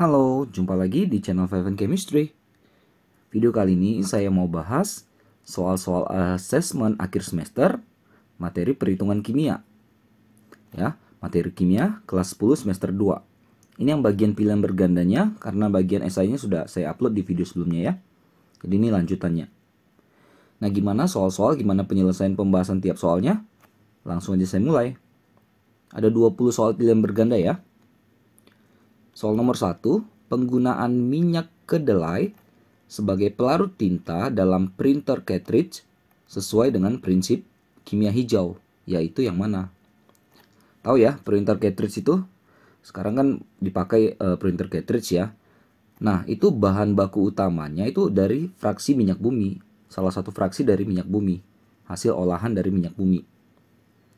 Halo, jumpa lagi di channel Five Chemistry. Video kali ini saya mau bahas soal-soal assessment akhir semester materi perhitungan kimia. Ya, materi kimia kelas 10 semester 2. Ini yang bagian pilihan bergandanya karena bagian esainya sudah saya upload di video sebelumnya ya. Jadi ini lanjutannya. Nah, gimana soal-soal, gimana penyelesaian pembahasan tiap soalnya? Langsung aja saya mulai. Ada 20 soal pilihan berganda ya Soal nomor satu, penggunaan minyak kedelai sebagai pelarut tinta dalam printer cartridge sesuai dengan prinsip kimia hijau, yaitu yang mana? Tahu ya, printer cartridge itu sekarang kan dipakai uh, printer cartridge ya. Nah, itu bahan baku utamanya itu dari fraksi minyak bumi, salah satu fraksi dari minyak bumi, hasil olahan dari minyak bumi.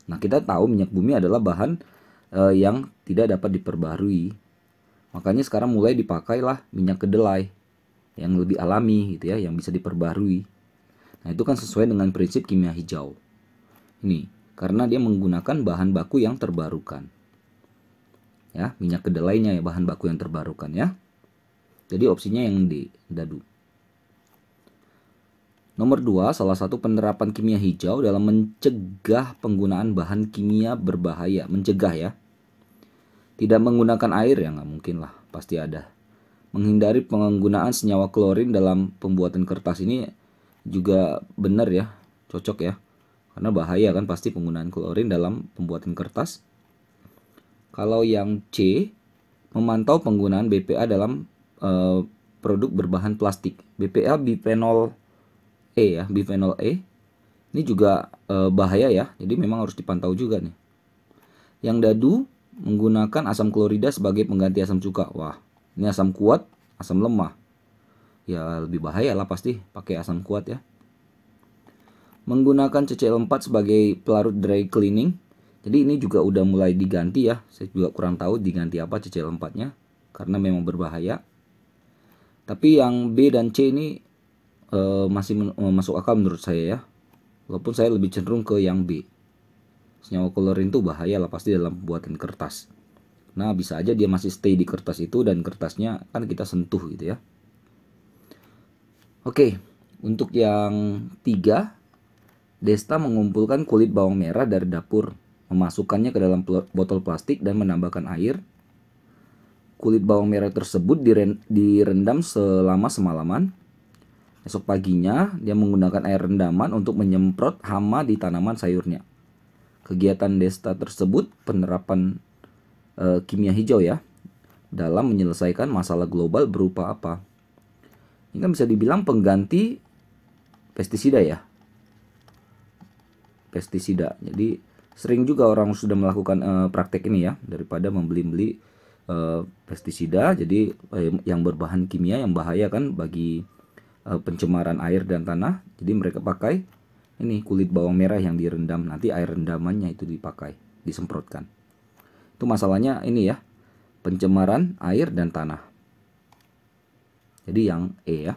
Nah, kita tahu minyak bumi adalah bahan uh, yang tidak dapat diperbarui Makanya sekarang mulai dipakailah minyak kedelai yang lebih alami gitu ya, yang bisa diperbarui. Nah, itu kan sesuai dengan prinsip kimia hijau. Ini karena dia menggunakan bahan baku yang terbarukan. Ya, minyak kedelainya ya bahan baku yang terbarukan ya. Jadi opsinya yang D, dadu. Nomor dua, salah satu penerapan kimia hijau dalam mencegah penggunaan bahan kimia berbahaya. Mencegah ya, tidak menggunakan air ya nggak mungkin lah, pasti ada. Menghindari penggunaan senyawa klorin dalam pembuatan kertas ini juga benar ya, cocok ya. Karena bahaya kan pasti penggunaan klorin dalam pembuatan kertas. Kalau yang C, memantau penggunaan BPA dalam e, produk berbahan plastik. BPA biphenol E ya, biphenol E. Ini juga e, bahaya ya, jadi memang harus dipantau juga nih. Yang dadu, menggunakan asam klorida sebagai pengganti asam cuka. Wah, ini asam kuat, asam lemah. Ya lebih bahaya lah pasti pakai asam kuat ya. Menggunakan CCL4 sebagai pelarut dry cleaning. Jadi ini juga udah mulai diganti ya. Saya juga kurang tahu diganti apa CCL4-nya karena memang berbahaya. Tapi yang B dan C ini uh, masih men, eh, masuk akal menurut saya ya. Walaupun saya lebih cenderung ke yang B senyawa klorin itu bahaya lah pasti dalam pembuatan kertas nah bisa aja dia masih stay di kertas itu dan kertasnya kan kita sentuh gitu ya oke untuk yang tiga Desta mengumpulkan kulit bawang merah dari dapur memasukkannya ke dalam botol plastik dan menambahkan air kulit bawang merah tersebut direndam selama semalaman Esok paginya, dia menggunakan air rendaman untuk menyemprot hama di tanaman sayurnya kegiatan Desta tersebut penerapan e, kimia hijau ya dalam menyelesaikan masalah global berupa apa? Ini kan bisa dibilang pengganti pestisida ya. Pestisida. Jadi sering juga orang sudah melakukan e, praktek ini ya daripada membeli-beli e, pestisida jadi e, yang berbahan kimia yang bahaya kan bagi pencemaran air dan tanah. Jadi mereka pakai ini kulit bawang merah yang direndam nanti air rendamannya itu dipakai disemprotkan itu masalahnya ini ya pencemaran air dan tanah jadi yang E ya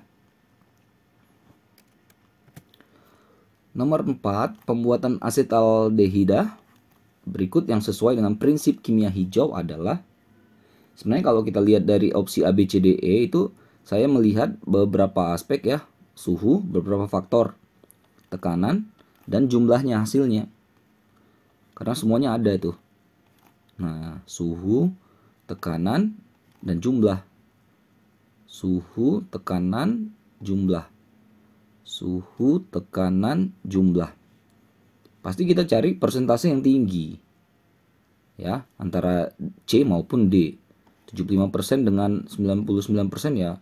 nomor 4 pembuatan asetaldehida berikut yang sesuai dengan prinsip kimia hijau adalah sebenarnya kalau kita lihat dari opsi ABCDE itu saya melihat beberapa aspek ya suhu beberapa faktor tekanan, dan jumlahnya hasilnya. Karena semuanya ada itu. Nah, suhu, tekanan, dan jumlah. Suhu, tekanan, jumlah. Suhu, tekanan, jumlah. Pasti kita cari persentase yang tinggi. Ya, antara C maupun D. 75% dengan 99% ya.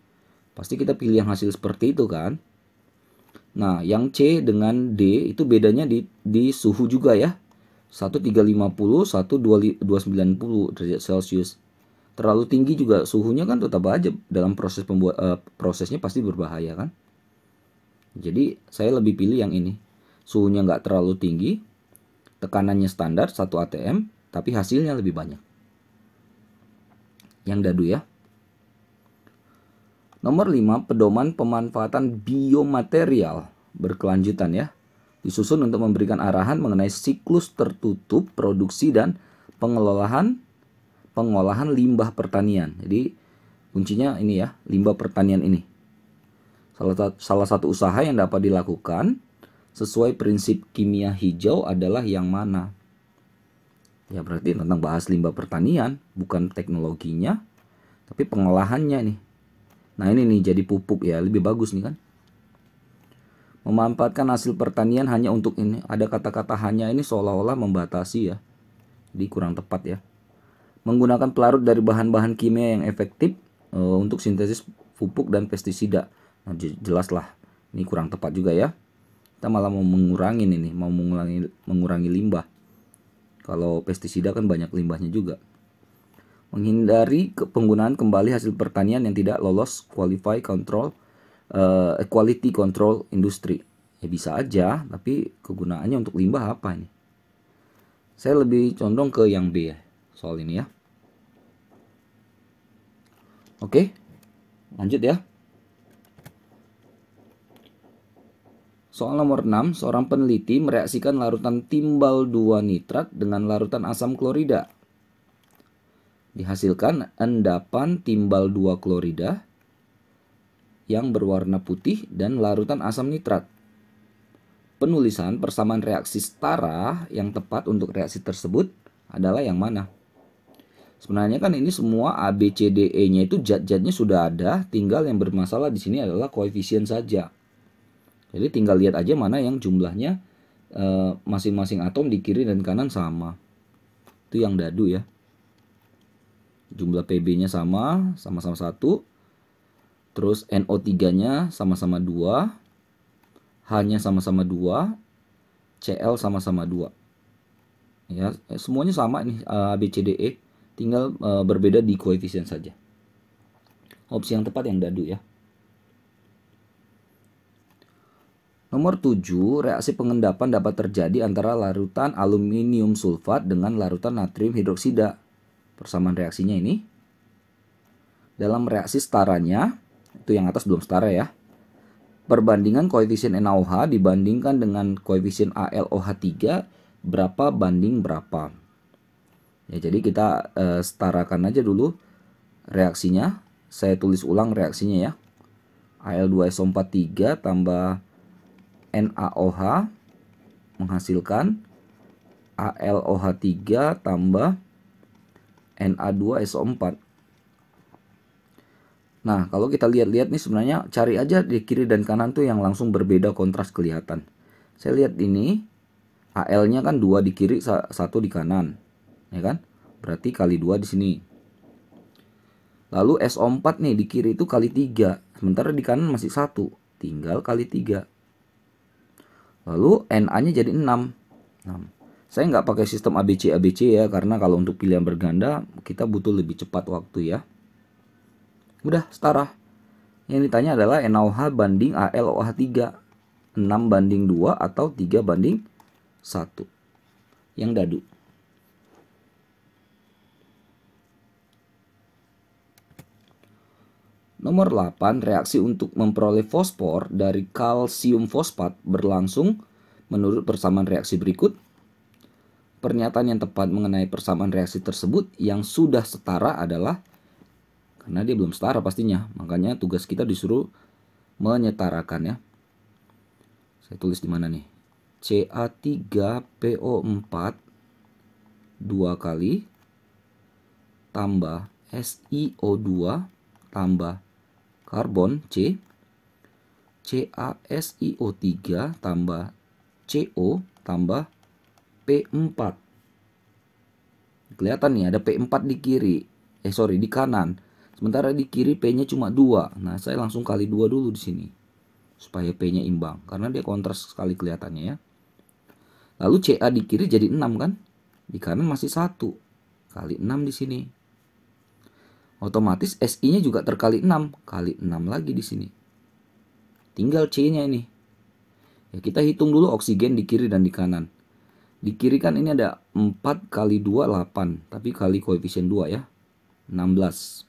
Pasti kita pilih yang hasil seperti itu kan? Nah, yang C dengan D itu bedanya di, di suhu juga ya. 1350, 1290 derajat Celcius. Terlalu tinggi juga suhunya kan tetap aja dalam proses pembuat uh, prosesnya pasti berbahaya kan. Jadi saya lebih pilih yang ini. Suhunya nggak terlalu tinggi, tekanannya standar 1 ATM, tapi hasilnya lebih banyak. Yang dadu ya. Nomor 5, pedoman pemanfaatan biomaterial berkelanjutan ya. Disusun untuk memberikan arahan mengenai siklus tertutup produksi dan pengelolaan pengolahan limbah pertanian. Jadi kuncinya ini ya, limbah pertanian ini. Salah, salah satu usaha yang dapat dilakukan sesuai prinsip kimia hijau adalah yang mana? Ya berarti tentang bahas limbah pertanian, bukan teknologinya, tapi pengolahannya nih. Nah ini nih jadi pupuk ya, lebih bagus nih kan. Memanfaatkan hasil pertanian hanya untuk ini. Ada kata-kata hanya ini seolah-olah membatasi ya. Di kurang tepat ya. Menggunakan pelarut dari bahan-bahan kimia yang efektif e, untuk sintesis pupuk dan pestisida. Nah, jelas lah. Ini kurang tepat juga ya. Kita malah mau mengurangi ini, mau mengurangi, mengurangi limbah. Kalau pestisida kan banyak limbahnya juga menghindari ke penggunaan kembali hasil pertanian yang tidak lolos qualify control uh, quality control industri. Ya bisa aja, tapi kegunaannya untuk limbah apa ini? Saya lebih condong ke yang B ya, soal ini ya. Oke, lanjut ya. Soal nomor 6, seorang peneliti mereaksikan larutan timbal 2 nitrat dengan larutan asam klorida Dihasilkan endapan timbal 2 klorida yang berwarna putih dan larutan asam nitrat. Penulisan persamaan reaksi setara yang tepat untuk reaksi tersebut adalah yang mana? Sebenarnya kan ini semua A, B, C, D, E-nya itu jad-jadnya sudah ada, tinggal yang bermasalah di sini adalah koefisien saja. Jadi tinggal lihat aja mana yang jumlahnya eh, masing-masing e, masing -masing atom di kiri dan kanan sama. Itu yang dadu ya jumlah PB-nya sama, sama-sama 1. Terus NO3-nya sama-sama 2. H-nya sama-sama 2. CL sama-sama 2. Ya, semuanya sama nih ABCDE, tinggal uh, berbeda di koefisien saja. Opsi yang tepat yang dadu ya. Nomor 7, reaksi pengendapan dapat terjadi antara larutan aluminium sulfat dengan larutan natrium hidroksida persamaan reaksinya ini. Dalam reaksi setaranya, itu yang atas belum setara ya. Perbandingan koefisien NaOH dibandingkan dengan koefisien ALOH3 berapa banding berapa. Ya, jadi kita e, setarakan aja dulu reaksinya. Saya tulis ulang reaksinya ya. Al2SO43 tambah NaOH menghasilkan ALOH3 tambah Na2SO4. Nah, kalau kita lihat-lihat nih sebenarnya cari aja di kiri dan kanan tuh yang langsung berbeda kontras kelihatan. Saya lihat ini AL-nya kan dua di kiri, satu di kanan. Ya kan? Berarti kali dua di sini. Lalu SO4 nih di kiri itu kali 3, sementara di kanan masih satu, tinggal kali 3. Lalu NA-nya jadi 6. 6. Saya nggak pakai sistem ABC-ABC ya, karena kalau untuk pilihan berganda, kita butuh lebih cepat waktu ya. Udah, setara. Yang ditanya adalah noh banding ALOH3. 6 banding 2 atau 3 banding 1. Yang dadu. Nomor 8, reaksi untuk memperoleh fosfor dari kalsium fosfat berlangsung menurut persamaan reaksi berikut Pernyataan yang tepat mengenai persamaan reaksi tersebut yang sudah setara adalah karena dia belum setara pastinya. Makanya tugas kita disuruh menyetarakan ya. Saya tulis di mana nih? CA3PO4 dua kali tambah SiO2 tambah karbon C CaSiO3 tambah CO tambah P4. Kelihatan nih ada P4 di kiri. Eh sorry di kanan. Sementara di kiri P-nya cuma 2. Nah saya langsung kali 2 dulu di sini. Supaya P-nya imbang. Karena dia kontras sekali kelihatannya ya. Lalu CA di kiri jadi 6 kan. Di kanan masih 1. Kali 6 di sini. Otomatis SI-nya juga terkali 6. Kali 6 lagi di sini. Tinggal C-nya ini. Ya, kita hitung dulu oksigen di kiri dan di kanan. Di kiri kan ini ada 4 kali 2 8, tapi kali koefisien 2 ya. 16.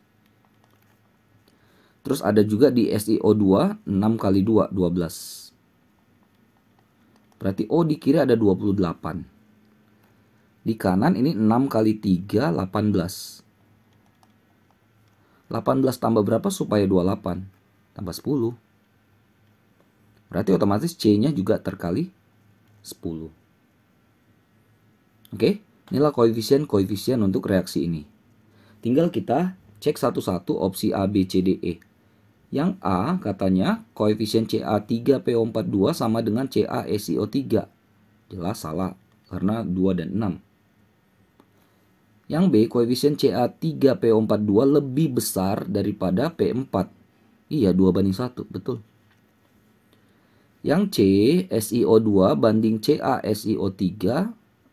Terus ada juga di SiO2 6 kali 2 12. Berarti O di kiri ada 28. Di kanan ini 6 kali 3 18. 18 tambah berapa supaya 28? Tambah 10. Berarti otomatis C-nya juga terkali 10. Oke, inilah koefisien-koefisien untuk reaksi ini. Tinggal kita cek satu-satu opsi A, B, C, D, E. Yang A katanya koefisien CA3PO42 sama dengan CaSiO3. Jelas salah karena 2 dan 6. Yang B koefisien CA3PO42 lebih besar daripada P4. Iya 2 banding 1 betul. Yang C SiO2 banding CaSiO3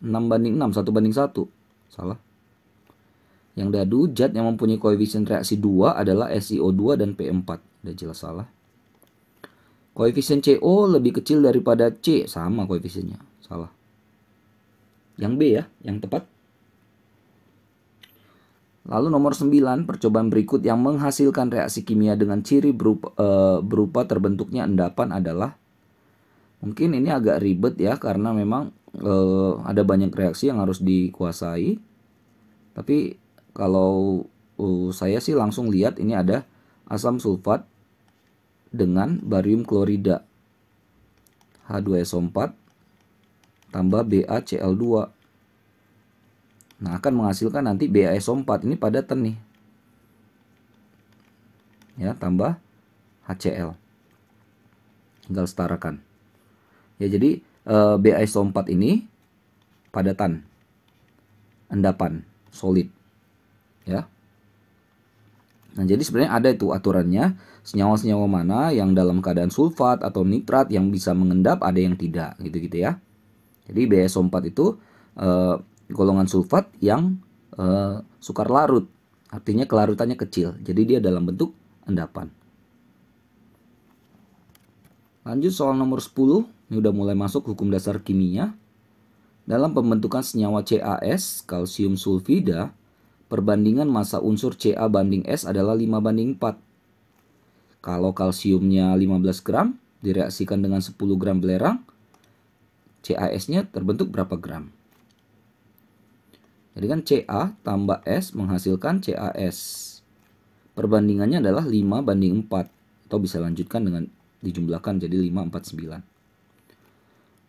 6 banding 6, 1 banding 1. Salah. Yang dadu zat yang mempunyai koefisien reaksi 2 adalah SiO2 dan P4. Udah jelas salah. Koefisien CO lebih kecil daripada C, sama koefisiennya. Salah. Yang B ya, yang tepat. Lalu nomor 9, percobaan berikut yang menghasilkan reaksi kimia dengan ciri berupa, e, berupa terbentuknya endapan adalah Mungkin ini agak ribet ya karena memang uh, ada banyak reaksi yang harus dikuasai. Tapi kalau uh, saya sih langsung lihat ini ada asam sulfat dengan barium klorida H2SO4 tambah BaCl2. Nah, akan menghasilkan nanti BaSO4 ini padatan nih. Ya, tambah HCl. Tinggal setarakan. Ya, jadi uh, eh, 4 ini padatan, endapan, solid. Ya. Nah, jadi sebenarnya ada itu aturannya, senyawa-senyawa mana yang dalam keadaan sulfat atau nitrat yang bisa mengendap, ada yang tidak, gitu-gitu ya. Jadi BSO4 itu eh, golongan sulfat yang eh, sukar larut, artinya kelarutannya kecil. Jadi dia dalam bentuk endapan. Lanjut soal nomor 10. Ini udah mulai masuk hukum dasar kimia. Dalam pembentukan senyawa CaS, kalsium sulfida, perbandingan massa unsur Ca banding S adalah 5 banding 4. Kalau kalsiumnya 15 gram, direaksikan dengan 10 gram belerang, CaS-nya terbentuk berapa gram? Jadi kan Ca tambah S menghasilkan CaS. Perbandingannya adalah 5 banding 4. Atau bisa lanjutkan dengan dijumlahkan jadi 5, 4, 9.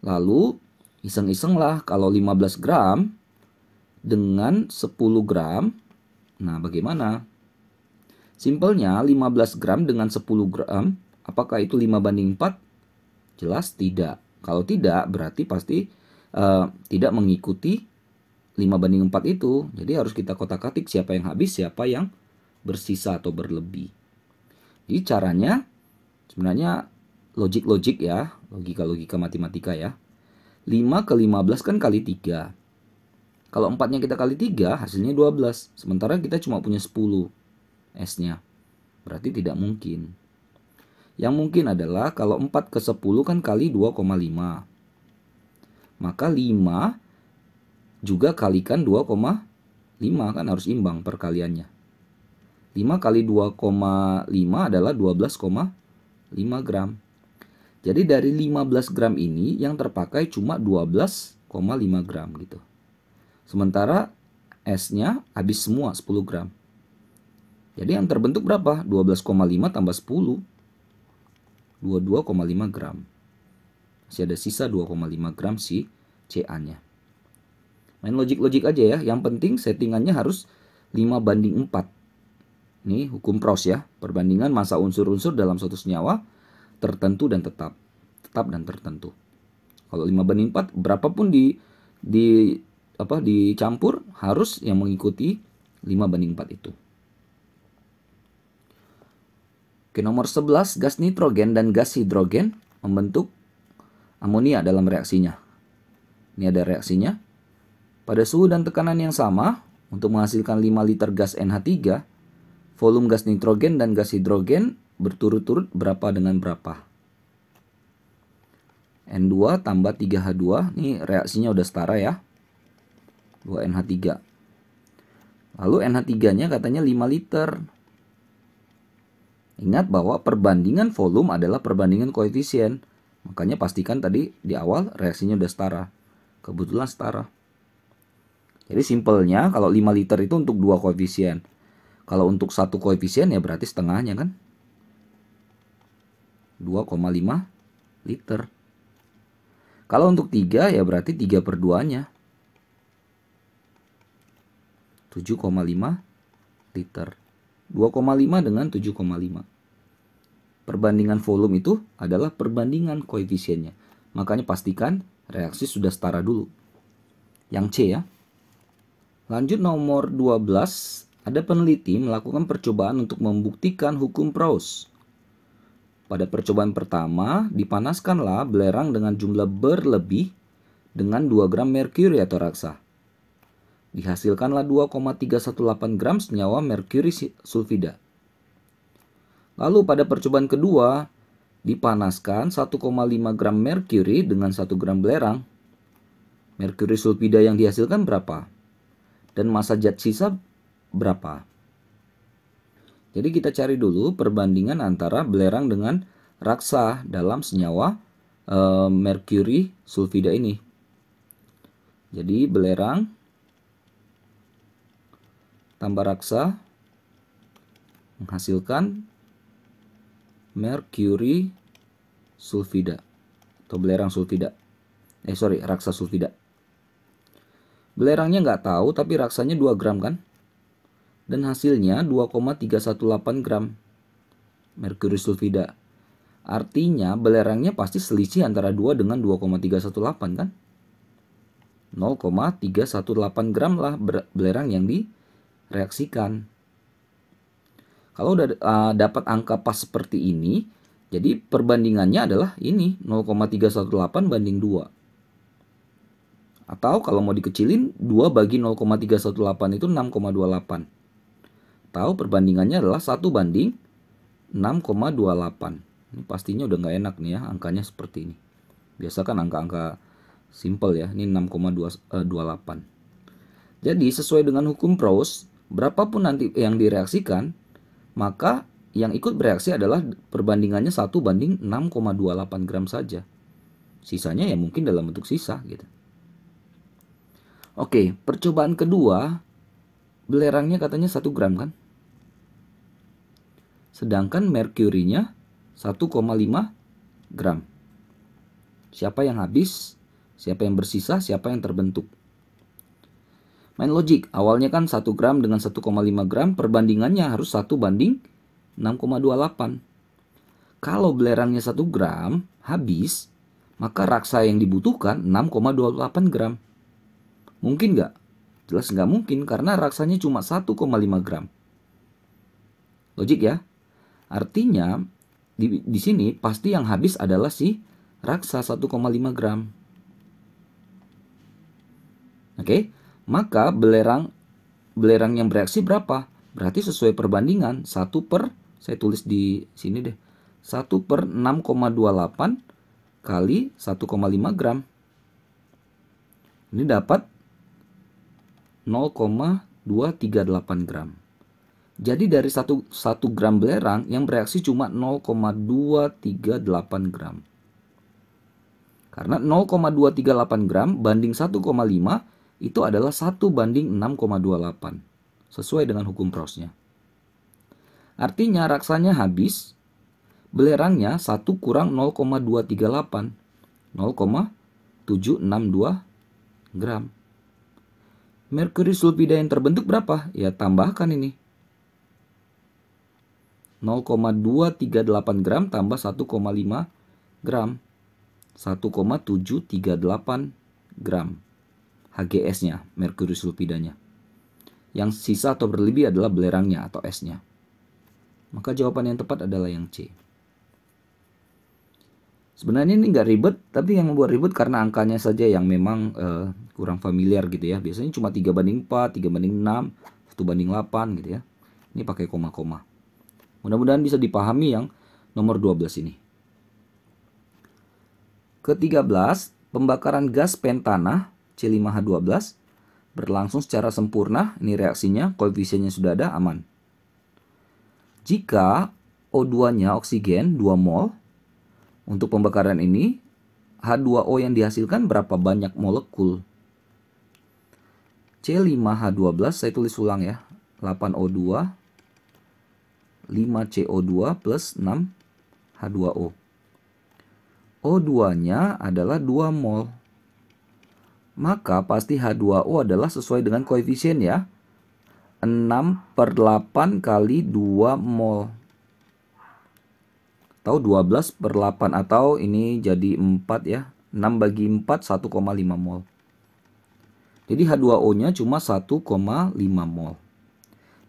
Lalu iseng-iseng lah kalau 15 gram dengan 10 gram. Nah, bagaimana? Simpelnya 15 gram dengan 10 gram, apakah itu 5 banding 4? Jelas tidak. Kalau tidak berarti pasti uh, tidak mengikuti 5 banding 4 itu. Jadi harus kita kotak-katik siapa yang habis, siapa yang bersisa atau berlebih. Jadi caranya sebenarnya logik-logik ya. Logika-logika matematika ya. 5 ke 15 kan kali 3. Kalau 4-nya kita kali 3, hasilnya 12. Sementara kita cuma punya 10 S-nya. Berarti tidak mungkin. Yang mungkin adalah kalau 4 ke 10 kan kali 2,5. Maka 5 juga kalikan 2,5 kan harus imbang perkaliannya. 5 kali 2,5 adalah 12,5 gram. Jadi dari 15 gram ini yang terpakai cuma 12,5 gram gitu. Sementara esnya habis semua 10 gram. Jadi yang terbentuk berapa? 12,5 tambah 10. 22,5 gram. Masih ada sisa 2,5 gram si CA-nya. Main logik-logik aja ya. Yang penting settingannya harus 5 banding 4. Ini hukum pros ya. Perbandingan masa unsur-unsur dalam suatu senyawa tertentu dan tetap tetap dan tertentu kalau 5 banding 4 berapapun di di apa dicampur harus yang mengikuti 5 banding 4 itu Oke, nomor 11 gas nitrogen dan gas hidrogen membentuk amonia dalam reaksinya. Ini ada reaksinya. Pada suhu dan tekanan yang sama, untuk menghasilkan 5 liter gas NH3, volume gas nitrogen dan gas hidrogen berturut-turut berapa dengan berapa. N2 tambah 3H2, ini reaksinya udah setara ya. 2NH3. Lalu NH3-nya katanya 5 liter. Ingat bahwa perbandingan volume adalah perbandingan koefisien. Makanya pastikan tadi di awal reaksinya udah setara. Kebetulan setara. Jadi simpelnya kalau 5 liter itu untuk dua koefisien. Kalau untuk satu koefisien ya berarti setengahnya kan. 2,5 liter. Kalau untuk 3 ya berarti 3 per 2-nya. 7,5 liter. 2,5 dengan 7,5. Perbandingan volume itu adalah perbandingan koefisiennya. Makanya pastikan reaksi sudah setara dulu. Yang C ya. Lanjut nomor 12, ada peneliti melakukan percobaan untuk membuktikan hukum Proust. Pada percobaan pertama, dipanaskanlah belerang dengan jumlah berlebih dengan 2 gram merkuri atau raksa. Dihasilkanlah 2,318 gram senyawa merkuri sulfida. Lalu pada percobaan kedua, dipanaskan 1,5 gram merkuri dengan 1 gram belerang. Merkuri sulfida yang dihasilkan berapa? Dan masa zat sisa berapa? Jadi kita cari dulu perbandingan antara belerang dengan raksa dalam senyawa e, eh, mercury sulfida ini. Jadi belerang tambah raksa menghasilkan merkuri sulfida atau belerang sulfida. Eh sorry, raksa sulfida. Belerangnya nggak tahu tapi raksanya 2 gram kan? dan hasilnya 2,318 gram merkuri sulfida. Artinya belerangnya pasti selisih antara 2 dengan 2,318 kan? 0,318 gram lah belerang yang direaksikan. Kalau udah uh, dapat angka pas seperti ini, jadi perbandingannya adalah ini 0,318 banding 2. Atau kalau mau dikecilin 2 bagi 0,318 itu 6,28 atau perbandingannya adalah 1 banding 6,28. pastinya udah nggak enak nih ya, angkanya seperti ini. Biasakan angka-angka simple ya, ini 6,28. Eh, Jadi sesuai dengan hukum Proust, berapapun nanti yang direaksikan, maka yang ikut bereaksi adalah perbandingannya 1 banding 6,28 gram saja. Sisanya ya mungkin dalam bentuk sisa gitu. Oke, percobaan kedua belerangnya katanya 1 gram kan? sedangkan merkurinya 1,5 gram. Siapa yang habis, siapa yang bersisa, siapa yang terbentuk. Main logic, awalnya kan 1 gram dengan 1,5 gram perbandingannya harus 1 banding 6,28. Kalau belerangnya 1 gram habis, maka raksa yang dibutuhkan 6,28 gram. Mungkin nggak? Jelas nggak mungkin karena raksanya cuma 1,5 gram. Logik ya? Artinya di, di sini pasti yang habis adalah si raksa 1,5 gram. Oke, maka belerang belerang yang bereaksi berapa? Berarti sesuai perbandingan 1 per saya tulis di sini deh. 1 per 6,28 kali 1,5 gram. Ini dapat 0,238 gram. Jadi dari 1, 1 gram belerang yang bereaksi cuma 0,238 gram. Karena 0,238 gram banding 1,5 itu adalah 1 banding 6,28. Sesuai dengan hukum prosnya. Artinya raksanya habis, belerangnya 1 kurang 0,238. 0,762 gram. Merkuri sulfida yang terbentuk berapa? Ya tambahkan ini 0,238 gram tambah 1,5 gram 1,738 gram HGS-nya, merkuri sulfidanya. Yang sisa atau berlebih adalah belerangnya atau S-nya. Maka jawaban yang tepat adalah yang C. Sebenarnya ini nggak ribet, tapi yang membuat ribet karena angkanya saja yang memang uh, kurang familiar gitu ya. Biasanya cuma 3 banding 4, 3 banding 6, 1 banding 8 gitu ya. Ini pakai koma-koma. Mudah-mudahan bisa dipahami yang nomor 12 ini. Ketiga belas, pembakaran gas pentanah C5H12 berlangsung secara sempurna. Ini reaksinya, koefisiennya sudah ada, aman. Jika O2-nya oksigen 2 mol, untuk pembakaran ini H2O yang dihasilkan berapa banyak molekul? C5H12 saya tulis ulang ya. 8O2 5CO2 plus 6 H2O. O2-nya adalah 2 mol. Maka pasti H2O adalah sesuai dengan koefisien ya. 6 per 8 kali 2 mol. Atau 12 per 8 atau ini jadi 4 ya. 6 bagi 4 1,5 mol. Jadi H2O-nya cuma 1,5 mol.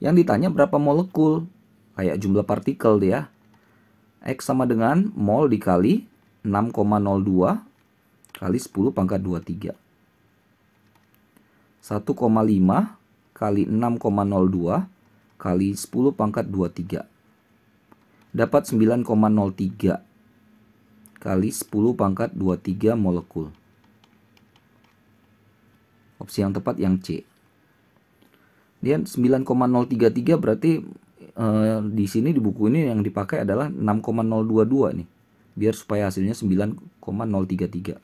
Yang ditanya berapa molekul? kayak jumlah partikel dia. X sama dengan mol dikali 6,02 kali 10 pangkat 23. 1,5 kali 6,02 kali 10 pangkat 23. Dapat 9,03 kali 10 pangkat 23 molekul. Opsi yang tepat yang C. Dia 9,033 berarti Eh, di sini di buku ini yang dipakai adalah 6,022 nih. Biar supaya hasilnya 9,033.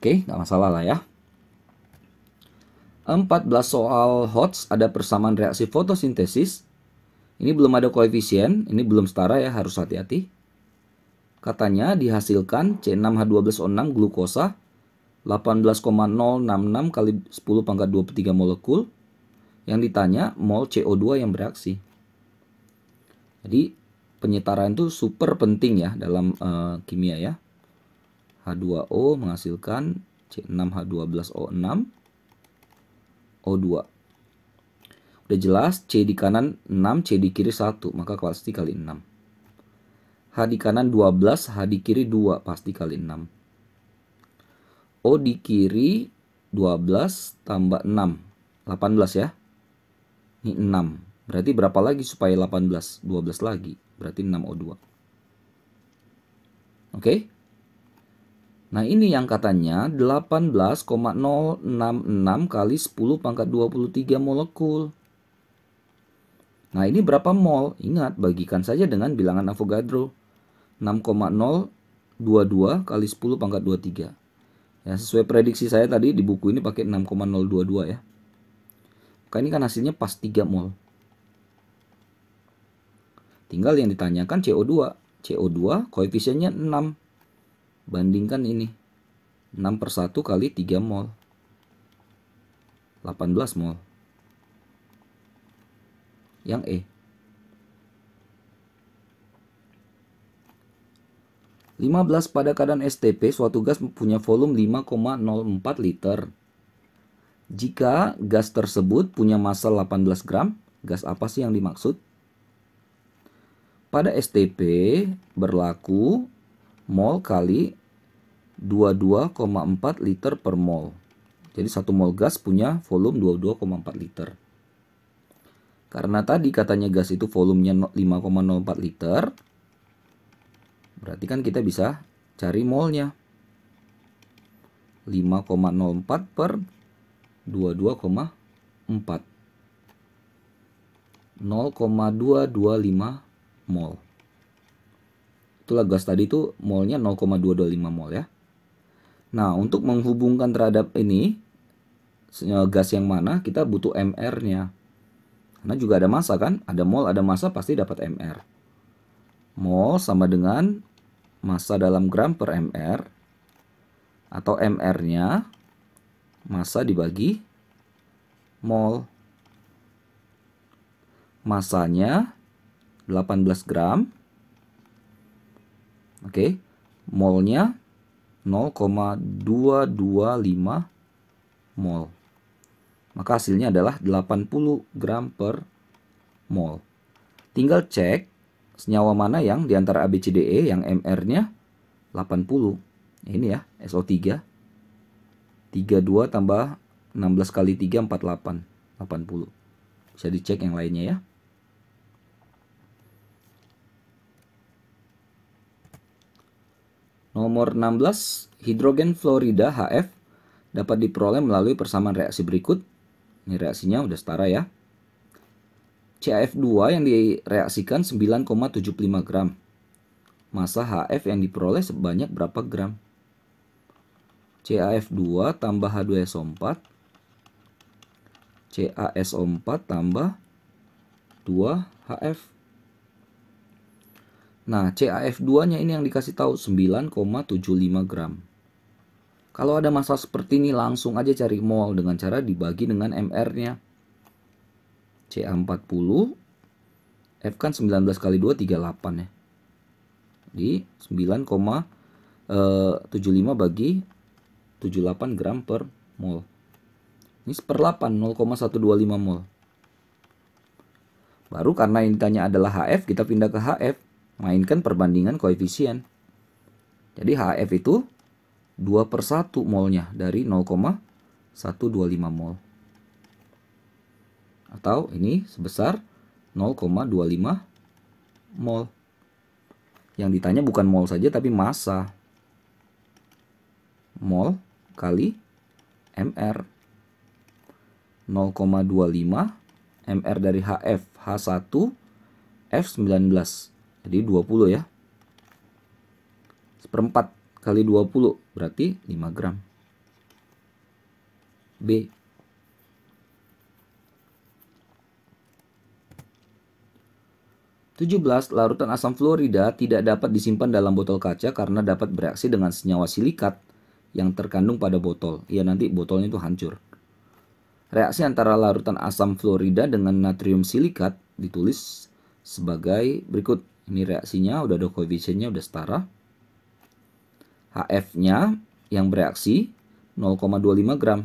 Oke, nggak masalah lah ya. 14 soal HOTS ada persamaan reaksi fotosintesis. Ini belum ada koefisien, ini belum setara ya, harus hati-hati. Katanya dihasilkan C6H12O6 glukosa 18,066 kali 10 pangkat 23 molekul yang ditanya mol CO2 yang bereaksi. Jadi penyetaraan itu super penting ya dalam uh, kimia ya. H2O menghasilkan C6H12O6 O2. Udah jelas C di kanan 6, C di kiri 1, maka pasti kali 6. H di kanan 12, H di kiri 2, pasti kali 6. O di kiri 12 tambah 6 18 ya ini 6. Berarti berapa lagi supaya 18? 12 lagi. Berarti 6O2. Oke? Nah ini yang katanya 18,066 kali 10 pangkat 23 molekul. Nah ini berapa mol? Ingat bagikan saja dengan bilangan Avogadro. 6,022 kali 10 pangkat 23. Ya, sesuai prediksi saya tadi di buku ini pakai 6,022 ya. Maka ini kan hasilnya pas 3 mol. Tinggal yang ditanyakan CO2. CO2 koefisiennya 6. Bandingkan ini. 6 per 1 kali 3 mol. 18 mol. Yang E. 15 pada keadaan STP suatu gas punya volume 5,04 liter jika gas tersebut punya massa 18 gram, gas apa sih yang dimaksud? Pada STP berlaku mol kali 22,4 liter per mol. Jadi satu mol gas punya volume 22,4 liter. Karena tadi katanya gas itu volumenya 5,04 liter, berarti kan kita bisa cari molnya. 5,04 per 0,225 mol itulah gas tadi itu molnya 0,225 mol ya nah untuk menghubungkan terhadap ini eh, gas yang mana kita butuh mr nya karena juga ada massa kan ada mol ada massa pasti dapat mr mol sama dengan massa dalam gram per mr atau mr nya masa dibagi mol masanya 18 gram oke molnya 0,225 mol maka hasilnya adalah 80 gram per mol tinggal cek senyawa mana yang diantara ABCDE yang MR nya 80 ini ya SO3 32 tambah 16 kali 3 48 80 bisa dicek yang lainnya ya Nomor 16 hidrogen fluorida HF dapat diperoleh melalui persamaan reaksi berikut ini reaksinya udah setara ya. CAF2 yang direaksikan 9,75 gram. masa HF yang diperoleh sebanyak berapa gram? CaF2 tambah H2SO4 CaSO4 tambah 2HF Nah, CaF2-nya ini yang dikasih tahu 9,75 gram. Kalau ada masalah seperti ini langsung aja cari mol dengan cara dibagi dengan MR-nya. CA40 F kan 19 kali 2 38 ya. Jadi 9,75 bagi 78 gram per mol. Ini 8 0,125 mol. Baru karena yang ditanya adalah HF, kita pindah ke HF. Mainkan perbandingan koefisien. Jadi HF itu 2 per 1 molnya dari 0,125 mol. Atau ini sebesar 0,25 mol. Yang ditanya bukan mol saja tapi masa. Mol kali MR 0,25 MR dari HF H1 F19 jadi 20 ya seperempat kali 20 berarti 5 gram B Tujuh belas Larutan asam fluorida tidak dapat disimpan dalam botol kaca karena dapat bereaksi dengan senyawa silikat yang terkandung pada botol. Ya nanti botolnya itu hancur. Reaksi antara larutan asam florida dengan natrium silikat ditulis sebagai berikut. Ini reaksinya udah ada koefisiennya udah setara. HF-nya yang bereaksi 0,25 gram.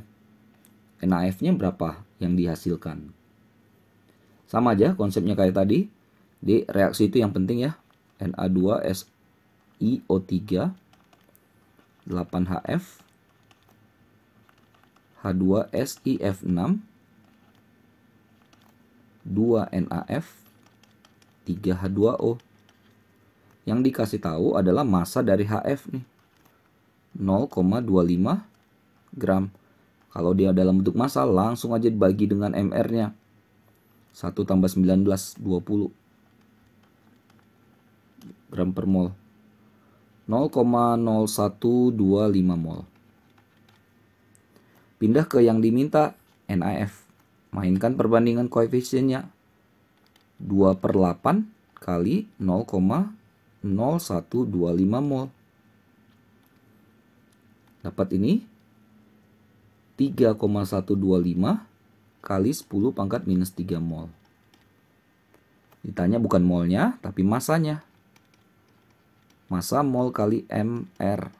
NAF-nya berapa yang dihasilkan? Sama aja konsepnya kayak tadi. Di reaksi itu yang penting ya. Na2SiO3 8HF H2SIF6 2NAF 3H2O yang dikasih tahu adalah massa dari HF nih 0,25 gram kalau dia dalam bentuk massa langsung aja dibagi dengan MR nya 1 tambah 19 20 gram per mol 0,0125 mol. Pindah ke yang diminta NIF. Mainkan perbandingan koefisiennya 2 per 8 kali 0,0125 mol. Dapat ini 3,125 kali 10 pangkat minus 3 mol. Ditanya bukan molnya, tapi masanya masa mol kali MR.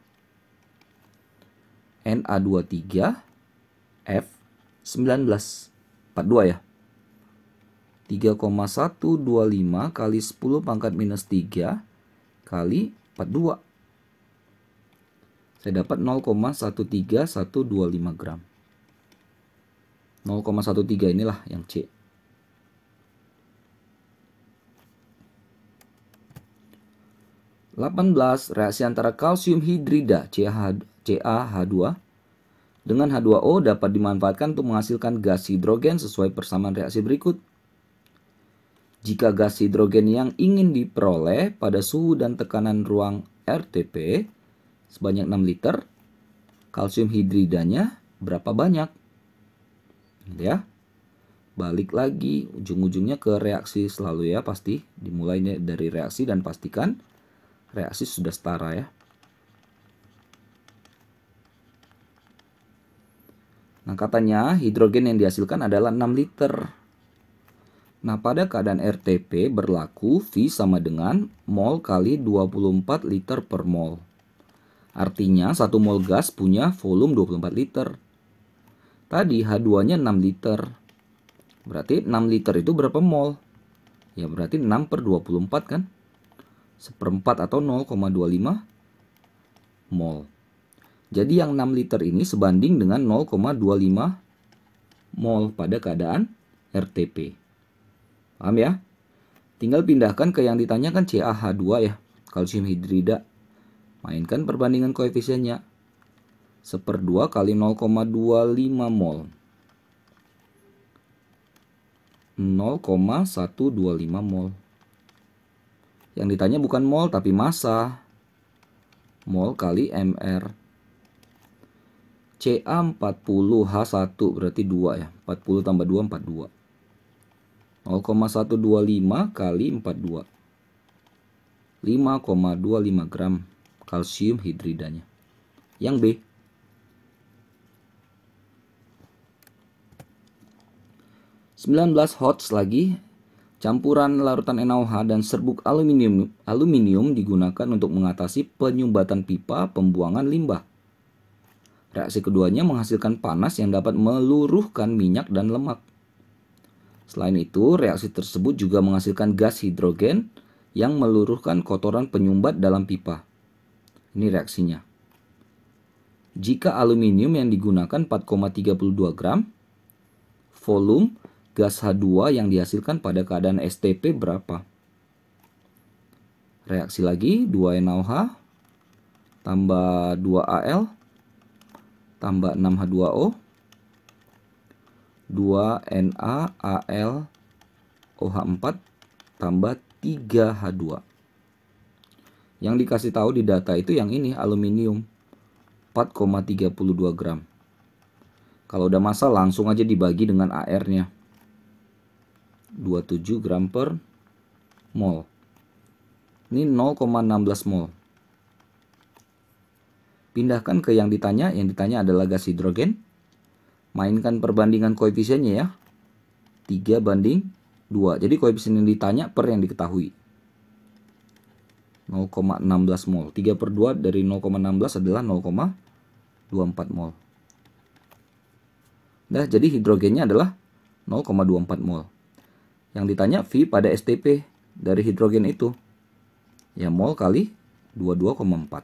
Na23 F 19 42 ya. 3,125 kali 10 pangkat minus 3 kali 42. Saya dapat 0,13125 gram. 0,13 inilah yang C. 18. Reaksi antara kalsium hidrida ch CaH2 dengan H2O dapat dimanfaatkan untuk menghasilkan gas hidrogen sesuai persamaan reaksi berikut. Jika gas hidrogen yang ingin diperoleh pada suhu dan tekanan ruang RTP sebanyak 6 liter, kalsium hidridanya berapa banyak? Ya. Balik lagi ujung-ujungnya ke reaksi selalu ya pasti dimulainya dari reaksi dan pastikan reaksi sudah setara ya. Nah katanya hidrogen yang dihasilkan adalah 6 liter. Nah pada keadaan RTP berlaku V sama dengan mol kali 24 liter per mol. Artinya 1 mol gas punya volume 24 liter. Tadi H2-nya 6 liter. Berarti 6 liter itu berapa mol? Ya berarti 6 per 24 kan? seperempat atau 0,25 mol. Jadi yang 6 liter ini sebanding dengan 0,25 mol pada keadaan RTP. Paham ya? Tinggal pindahkan ke yang ditanyakan CaH2 ya, kalsium hidrida. Mainkan perbandingan koefisiennya. Seperdua kali 0,25 mol. 0,125 mol. Yang ditanya bukan mol tapi massa. Mol kali MR. CA 40 H1 berarti 2 ya. 40 tambah 2 42. 0,125 kali 42. 5,25 gram kalsium hidridanya. Yang B. Sembilan belas hots lagi Campuran larutan NaOH dan serbuk aluminium, aluminium digunakan untuk mengatasi penyumbatan pipa pembuangan limbah. Reaksi keduanya menghasilkan panas yang dapat meluruhkan minyak dan lemak. Selain itu, reaksi tersebut juga menghasilkan gas hidrogen yang meluruhkan kotoran penyumbat dalam pipa. Ini reaksinya. Jika aluminium yang digunakan 4,32 gram, volume gas H2 yang dihasilkan pada keadaan STP berapa? Reaksi lagi 2 noh tambah 2Al tambah 6H2O 2NaAl OH4 tambah 3H2 yang dikasih tahu di data itu yang ini aluminium 4,32 gram kalau udah masa langsung aja dibagi dengan AR nya 27 gram per mol. Ini 0,16 mol. Pindahkan ke yang ditanya. Yang ditanya adalah gas hidrogen. Mainkan perbandingan koefisiennya ya. 3 banding 2. Jadi koefisien yang ditanya per yang diketahui. 0,16 mol. 3 per 2 dari 0,16 adalah 0,24 mol. Nah, jadi hidrogennya adalah 0,24 mol yang ditanya V pada STP dari hidrogen itu. Ya mol kali 22,4.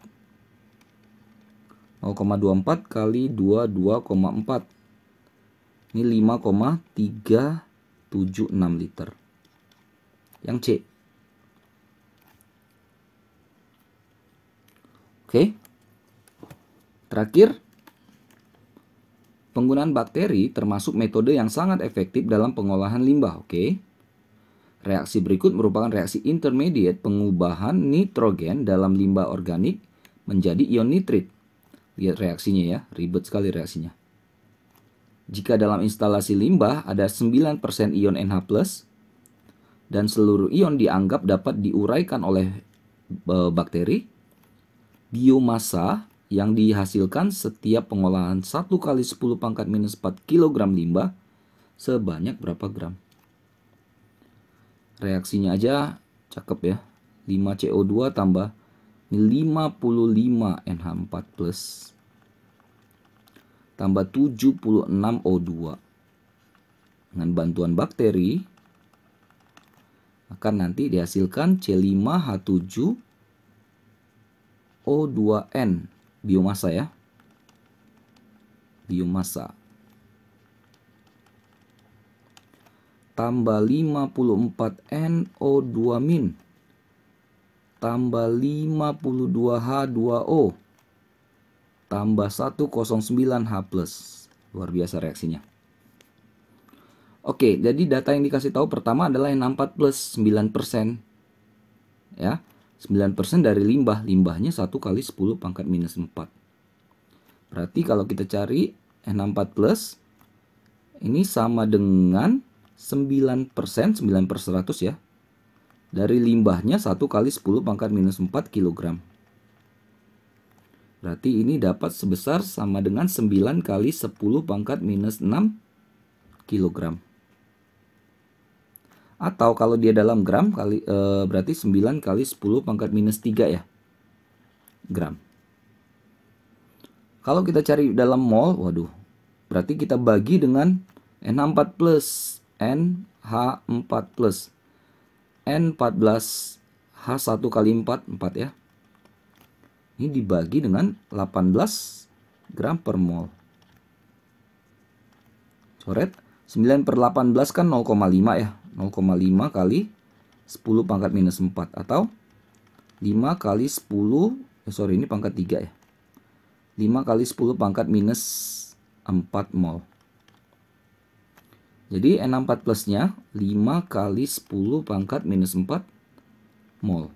0,24 kali 22,4. Ini 5,376 liter. Yang C. Oke. Terakhir, penggunaan bakteri termasuk metode yang sangat efektif dalam pengolahan limbah, oke? Okay? Reaksi berikut merupakan reaksi intermediate pengubahan nitrogen dalam limbah organik menjadi ion nitrit. Lihat reaksinya ya, ribet sekali reaksinya. Jika dalam instalasi limbah ada 9% ion NH+, dan seluruh ion dianggap dapat diuraikan oleh e, bakteri, biomasa yang dihasilkan setiap pengolahan 1 kali 10 pangkat minus 4 kg limbah sebanyak berapa gram? reaksinya aja cakep ya 5CO2 tambah 55 NH4 plus tambah 76 O2 dengan bantuan bakteri akan nanti dihasilkan C5H7 O2N biomasa ya biomasa tambah 54 NO2 min tambah 52 H2O tambah 109 H+. plus, Luar biasa reaksinya. Oke, jadi data yang dikasih tahu pertama adalah yang 4 plus 9%. persen, Ya, 9% persen dari limbah. Limbahnya 1 kali 10 pangkat minus 4. Berarti kalau kita cari N4 plus, ini sama dengan 9%, 9 per 100 ya. Dari limbahnya 1 kali 10 pangkat minus 4 kg. Berarti ini dapat sebesar sama dengan 9 kali 10 pangkat minus 6 kg. Atau kalau dia dalam gram kali e, berarti 9 kali 10 pangkat minus 3 ya. Gram. Kalau kita cari dalam mol, waduh. Berarti kita bagi dengan N4 plus NH4 plus. N14 H1 kali 4, 4 ya. Ini dibagi dengan 18 gram per mol. Coret, 9 per 18 kan 0,5 ya. 0,5 kali 10 pangkat minus 4 atau 5 kali 10, eh, sorry ini pangkat 3 ya. 5 kali 10 pangkat minus 4 mol. Jadi n 4 plusnya 5 kali 10 pangkat minus 4 mol.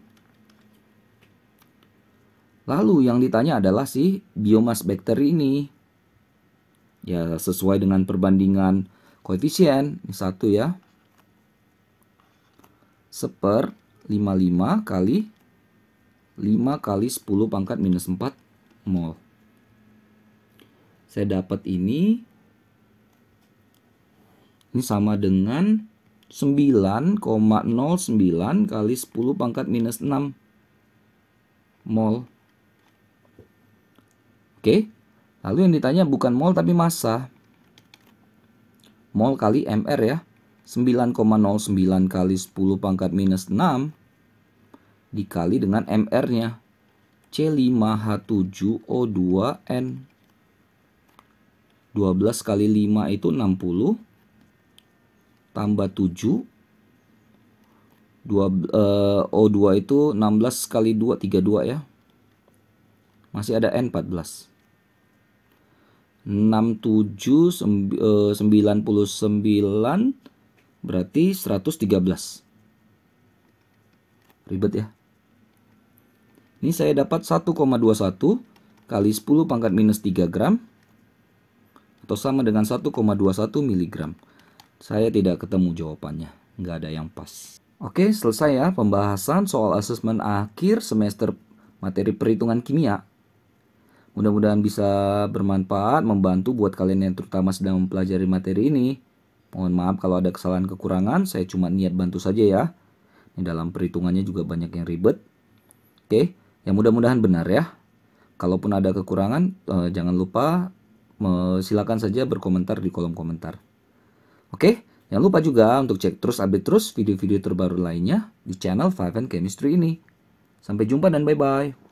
Lalu yang ditanya adalah si biomas bakteri ini. Ya sesuai dengan perbandingan koefisien. satu ya. Seper 55 kali 5 kali 10 pangkat minus 4 mol. Saya dapat ini ini sama dengan 9,09 kali 10 pangkat minus 6 mol. Oke, lalu yang ditanya bukan mol tapi massa. Mol kali MR ya. 9,09 kali 10 pangkat minus 6 dikali dengan MR-nya. C5H7O2N. 12 kali 5 itu 60 tambah 7 2, eh, O2 itu 16 kali 2 32 ya masih ada N14 67 eh, 99 berarti 113 ribet ya ini saya dapat 1,21 kali 10 pangkat minus 3 gram atau sama dengan 1,21 miligram. Saya tidak ketemu jawabannya, nggak ada yang pas. Oke, selesai ya pembahasan soal asesmen akhir semester materi perhitungan kimia. Mudah-mudahan bisa bermanfaat, membantu buat kalian yang terutama sedang mempelajari materi ini. Mohon maaf kalau ada kesalahan kekurangan, saya cuma niat bantu saja ya. Ini dalam perhitungannya juga banyak yang ribet. Oke, yang mudah-mudahan benar ya. Kalaupun ada kekurangan, eh, jangan lupa eh, silakan saja berkomentar di kolom komentar. Oke, jangan lupa juga untuk cek terus update terus video-video terbaru lainnya di channel Five and Chemistry ini. Sampai jumpa dan bye-bye.